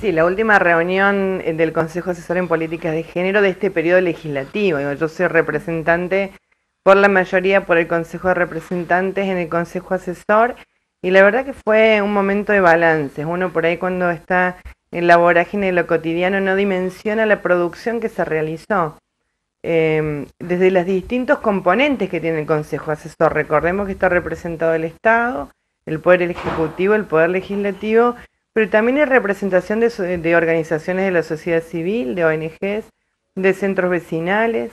Sí, la última reunión eh, del Consejo Asesor en Políticas de Género de este periodo legislativo. Yo soy representante por la mayoría por el Consejo de Representantes en el Consejo Asesor y la verdad que fue un momento de balance. Uno por ahí cuando está en la vorágine de lo cotidiano no dimensiona la producción que se realizó. Em, desde los distintos componentes que tiene el Consejo Asesor. Recordemos que está representado el Estado, el Poder Ejecutivo, el Poder Legislativo pero también hay representación de, organizaciones de la sociedad civil, de ONGs, de centros vecinales,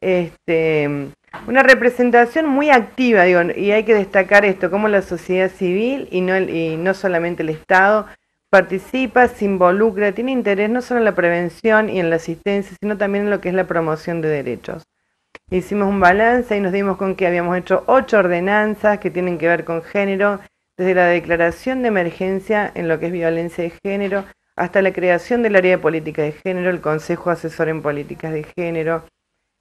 este, una representación muy activa, digo, y hay que destacar esto, cómo la sociedad civil y no, y no solamente el Estado participa, se involucra, tiene interés no solo en la prevención y en la asistencia, sino también en lo que es la promoción de derechos. Hicimos un balance y nos dimos con que habíamos hecho ocho ordenanzas que tienen que ver con género, desde la declaración de emergencia en lo que es violencia de género hasta la creación del área de política de género, el Consejo Asesor en Políticas de Género,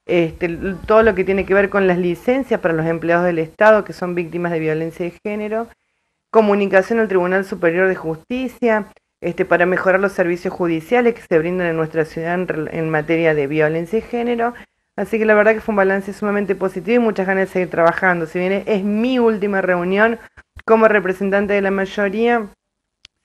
este, todo lo que tiene que ver con las licencias para los empleados del Estado que son víctimas de violencia de género, comunicación al Tribunal Superior de Justicia, este, para mejorar los servicios judiciales que se brindan en nuestra ciudad en, en materia de violencia de género. Así que la verdad que fue un balance sumamente positivo y muchas ganas de seguir trabajando. Si bien es mi última reunión, como representante de la mayoría,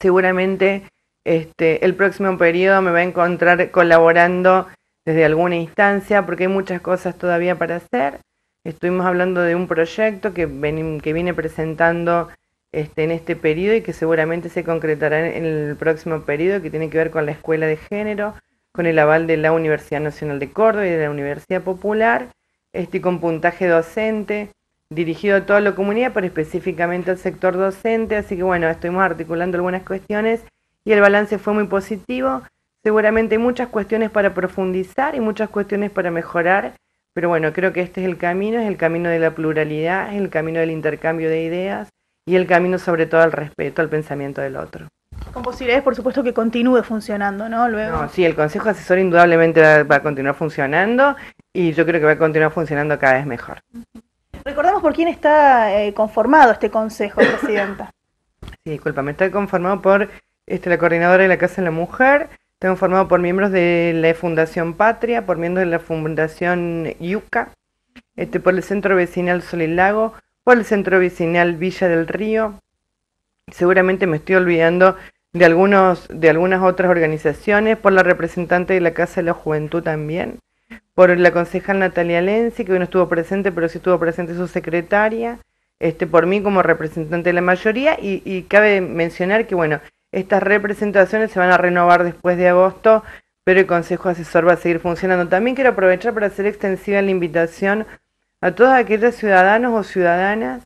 seguramente este, el próximo periodo me va a encontrar colaborando desde alguna instancia porque hay muchas cosas todavía para hacer. Estuvimos hablando de un proyecto que, viene presentando este, en este periodo y que seguramente se concretará en el próximo periodo, que tiene que ver con la escuela de género, con el aval de la Universidad Nacional de Córdoba y de la Universidad Popular, este, con puntaje docente, dirigido a toda la comunidad, pero específicamente al sector docente, así que bueno, estuvimos articulando algunas cuestiones y el balance fue muy positivo. Seguramente hay muchas cuestiones para profundizar y muchas cuestiones para mejorar, pero bueno, creo que este es el camino, es el camino de la pluralidad, es el camino del intercambio de ideas y el camino sobre todo al respeto al pensamiento del otro. Con posibilidades, por supuesto, que continúe funcionando, ¿no? Luego. sí, el Consejo Asesor indudablemente va a continuar funcionando y yo creo que va a continuar funcionando cada vez mejor. Recordamos por quién está eh, conformado este consejo, Presidenta. Sí, me está conformado por este, la coordinadora de la Casa de la Mujer, está conformado por miembros de la Fundación Patria, por miembros de la Fundación Yuca, este, por el Centro Vecinal Sol y Lago, por el Centro Vecinal Villa del Río. Seguramente me estoy olvidando de, algunos, de algunas otras organizaciones, por la representante de la Casa de la Juventud también por la concejal Natalia Lenzi, que hoy no estuvo presente, pero sí estuvo presente su secretaria, este, por mí como representante de la mayoría, y, cabe mencionar que, bueno, estas representaciones se van a renovar después de agosto, pero el Consejo Asesor va a seguir funcionando. También quiero aprovechar para hacer extensiva la invitación a todos aquellos ciudadanos o ciudadanas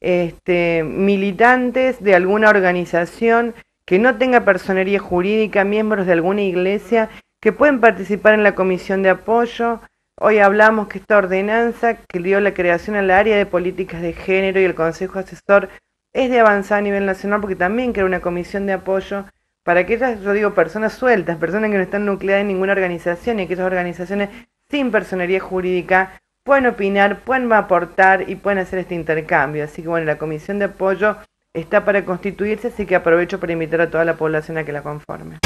este, militantes de alguna organización que no tenga personería jurídica, miembros de alguna iglesia que pueden participar en la comisión de apoyo. Hoy hablamos que esta ordenanza que dio la creación al área de políticas de género y el Consejo Asesor es de avanzar a nivel nacional porque también crea una comisión de apoyo para aquellas, yo digo, personas sueltas, personas que no están nucleadas en ninguna organización y aquellas organizaciones sin personería jurídica pueden opinar, pueden aportar y pueden hacer este intercambio. Así que bueno, la comisión de apoyo está para constituirse, así que aprovecho para invitar a toda la población a que la conforme.